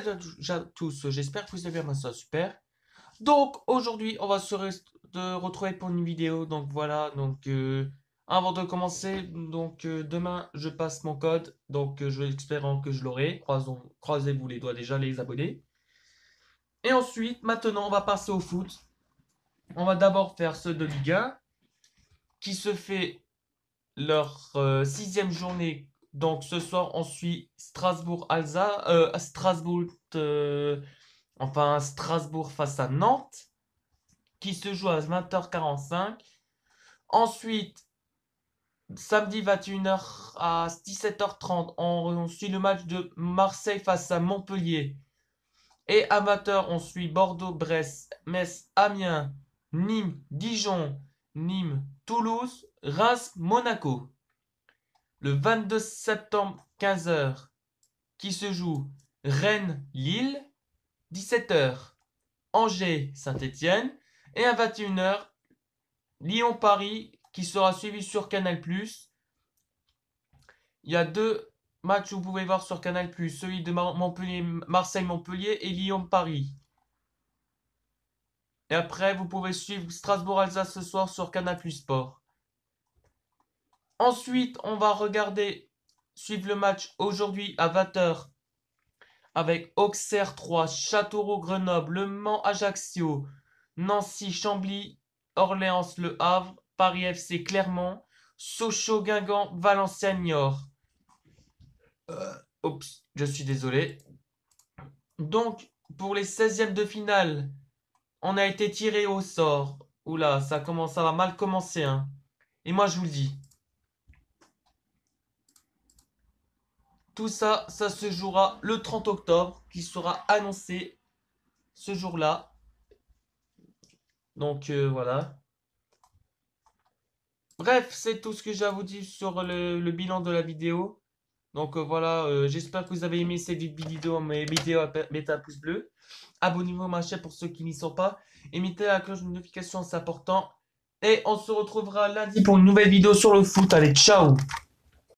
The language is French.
salut à tous, j'espère que vous avez bien ça super. Donc aujourd'hui on va se retrouver pour une vidéo, donc voilà, donc euh, avant de commencer, donc euh, demain je passe mon code, donc euh, je je que je l'aurai, croisez-vous les doigts déjà les abonnés. Et ensuite, maintenant on va passer au foot. On va d'abord faire ce de Ligue 1, qui se fait leur sixième journée donc ce soir, on suit Strasbourg-Alsace, Strasbourg, euh, euh, enfin Strasbourg face à Nantes, qui se joue à 20h45. Ensuite, samedi 21h à 17h30, on, suit le match de Marseille face à Montpellier. Et amateur on suit Bordeaux, Brest, Metz, Amiens, Nîmes, Dijon, Nîmes, Toulouse, Reims, Monaco le 22 septembre 15h, qui se joue Rennes-Lille, 17h, Angers-Saint-Étienne, et à 21h, Lyon-Paris, qui sera suivi sur Canal+. Il y a deux matchs que vous pouvez voir sur Canal+, celui de Marseille-Montpellier et Lyon-Paris. Et après, vous pouvez suivre Strasbourg-Alsace ce soir sur Canal Sport. Ensuite, on va regarder, suivre le match aujourd'hui à 20h avec Auxerre 3, Châteauroux Grenoble, Le Mans Ajaccio, Nancy Chambly, Orléans Le Havre, Paris FC Clermont, Sochaux Guingamp, Valenciennes Niort. Euh, oups, je suis désolé. Donc, pour les 16e de finale, on a été tiré au sort. Oula, ça commence, à va mal commencer. Hein. Et moi, je vous le dis. Tout ça, ça se jouera le 30 octobre, qui sera annoncé ce jour-là. Donc euh, voilà. Bref, c'est tout ce que j'ai à vous dire sur le, bilan de la vidéo. Donc euh, voilà, euh, j'espère que vous avez aimé cette vidéo, mes vidéos, mettez un pouce bleu. Abonnez-vous à ma chaîne pour ceux qui n'y sont pas. Et mettez la cloche de notification, c'est important. Et on se retrouvera lundi pour une nouvelle vidéo sur le foot. Allez, ciao